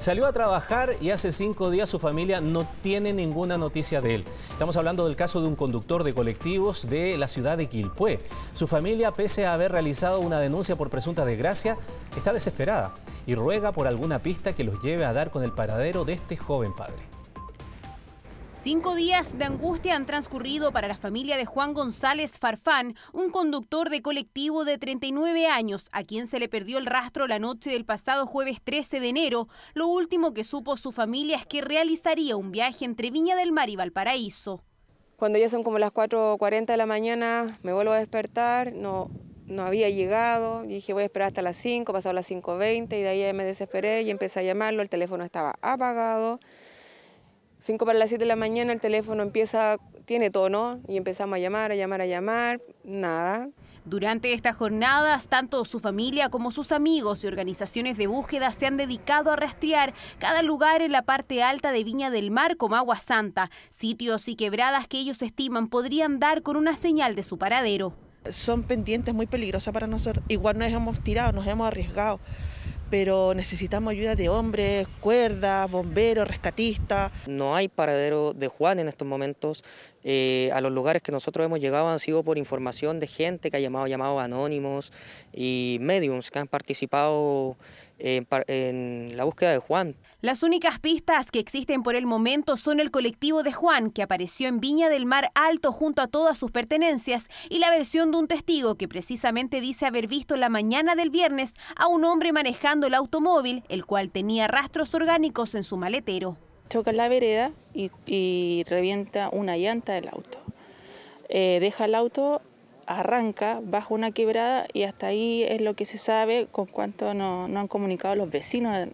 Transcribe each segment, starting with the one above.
Salió a trabajar y hace cinco días su familia no tiene ninguna noticia de él. Estamos hablando del caso de un conductor de colectivos de la ciudad de Quilpué. Su familia, pese a haber realizado una denuncia por presunta desgracia, está desesperada y ruega por alguna pista que los lleve a dar con el paradero de este joven padre. Cinco días de angustia han transcurrido para la familia de Juan González Farfán, un conductor de colectivo de 39 años, a quien se le perdió el rastro la noche del pasado jueves 13 de enero. Lo último que supo su familia es que realizaría un viaje entre Viña del Mar y Valparaíso. Cuando ya son como las 4.40 de la mañana, me vuelvo a despertar, no, no había llegado, dije voy a esperar hasta las 5, pasado las 5.20 y de ahí me desesperé y empecé a llamarlo, el teléfono estaba apagado. 5 para las 7 de la mañana el teléfono empieza, tiene tono y empezamos a llamar, a llamar, a llamar, nada. Durante estas jornadas, tanto su familia como sus amigos y organizaciones de búsqueda se han dedicado a rastrear cada lugar en la parte alta de Viña del Mar como Agua Santa, sitios y quebradas que ellos estiman podrían dar con una señal de su paradero. Son pendientes muy peligrosas para nosotros, igual nos hemos tirado, nos hemos arriesgado pero necesitamos ayuda de hombres, cuerdas, bomberos, rescatistas. No hay paradero de Juan en estos momentos. Eh, a los lugares que nosotros hemos llegado han sido por información de gente que ha llamado, llamado anónimos y mediums que han participado en, la búsqueda de Juan. Las únicas pistas que existen por el momento son el colectivo de Juan, que apareció en Viña del Mar Alto junto a todas sus pertenencias, y la versión de un testigo que precisamente dice haber visto la mañana del viernes a un hombre manejando el automóvil, el cual tenía rastros orgánicos en su maletero. Choca la vereda y, revienta una llanta del auto. Eh, deja el auto arranca bajo una quebrada y hasta ahí es lo que se sabe con cuánto no han comunicado los vecinos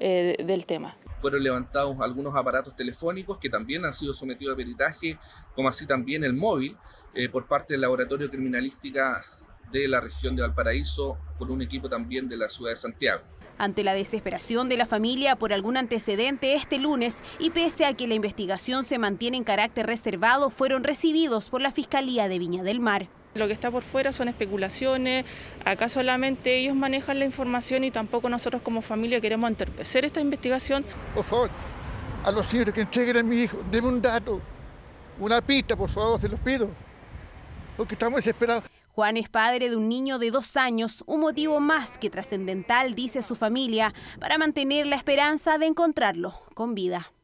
eh, del tema. Fueron levantados algunos aparatos telefónicos que también han sido sometidos a peritaje, como así también el móvil, eh, por parte del Laboratorio Criminalística de la región de Valparaíso, con un equipo también de la ciudad de Santiago. Ante la desesperación de la familia por algún antecedente este lunes y pese a que la investigación se mantiene en carácter reservado, fueron recibidos por la Fiscalía de Viña del Mar. Lo que está por fuera son especulaciones, acá solamente ellos manejan la información y tampoco nosotros como familia queremos entorpecer esta investigación. Por favor, a los señores que entreguen a mi hijo, denme un dato, una pista, por favor, se los pido, porque estamos desesperados. Juan es padre de un niño de dos años, un motivo más que trascendental, dice su familia, para mantener la esperanza de encontrarlo con vida.